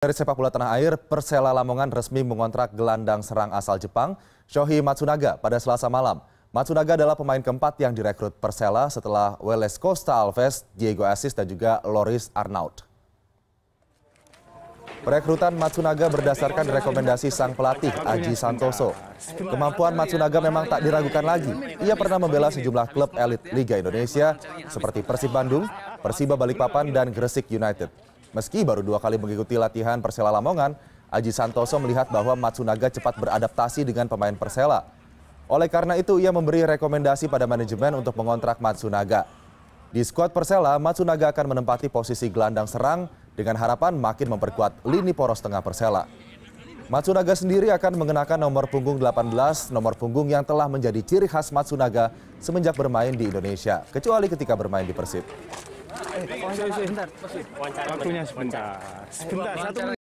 Dari sepak bola tanah air, Persela Lamongan resmi mengontrak gelandang serang asal Jepang, Shohi Matsunaga pada selasa malam. Matsunaga adalah pemain keempat yang direkrut Persela setelah Welles Costa Alves, Diego Assis, dan juga Loris Arnaud. Perekrutan Matsunaga berdasarkan rekomendasi sang pelatih Aji Santoso. Kemampuan Matsunaga memang tak diragukan lagi. Ia pernah membela sejumlah klub elit Liga Indonesia seperti Persib Bandung, Persiba Balikpapan, dan Gresik United. Meski baru dua kali mengikuti latihan Persela Lamongan, Aji Santoso melihat bahwa Matsunaga cepat beradaptasi dengan pemain Persela. Oleh karena itu, ia memberi rekomendasi pada manajemen untuk mengontrak Matsunaga. Di skuad Persela, Matsunaga akan menempati posisi gelandang serang dengan harapan makin memperkuat lini poros tengah Persela. Matsunaga sendiri akan mengenakan nomor punggung 18, nomor punggung yang telah menjadi ciri khas Matsunaga semenjak bermain di Indonesia, kecuali ketika bermain di Persib. Eh, iya, iya, iya. wawancara sebentar. Waktunya sebentar. Sebentar, satu menit.